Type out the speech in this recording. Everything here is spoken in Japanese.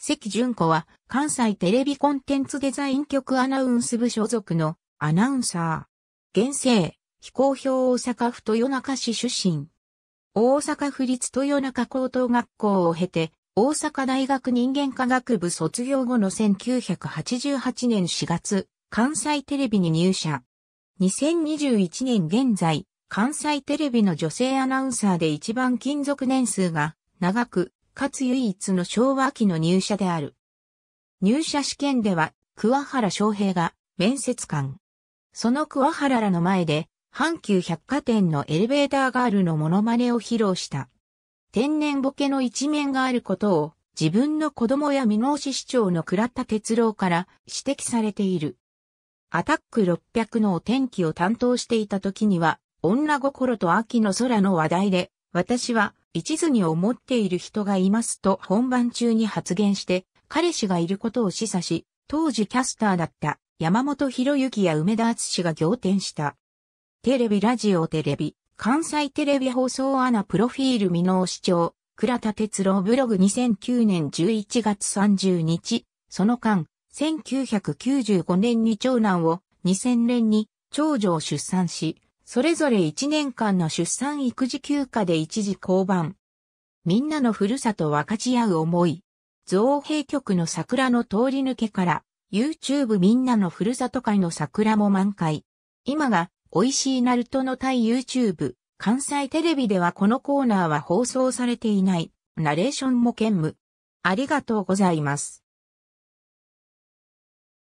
関純子は関西テレビコンテンツデザイン局アナウンス部所属のアナウンサー。現世、非公表大阪府豊中市出身。大阪府立豊中高等学校を経て、大阪大学人間科学部卒業後の1988年4月、関西テレビに入社。2021年現在、関西テレビの女性アナウンサーで一番勤続年数が長く、かつ唯一の昭和期の入社である。入社試験では、桑原昌平が面接官。その桑原らの前で、阪急百貨店のエレベーターガールのモノマネを披露した。天然ボケの一面があることを、自分の子供や見直市市長の倉田哲郎から指摘されている。アタック600のお天気を担当していた時には、女心と秋の空の話題で、私は一途に思っている人がいますと本番中に発言して、彼氏がいることを示唆し、当時キャスターだった山本博之や梅田敦が仰天した。テレビラジオテレビ、関西テレビ放送アナプロフィール未納視聴、倉田哲郎ブログ2009年11月30日、その間、1995年に長男を、2000年に長女を出産し、それぞれ1年間の出産育児休暇で一時降板。みんなのふるさと分かち合う思い。造幣局の桜の通り抜けから、YouTube みんなのふるさと会の桜も満開。今が、美味しいナルトの対 YouTube、関西テレビではこのコーナーは放送されていない、ナレーションも兼務。ありがとうございます。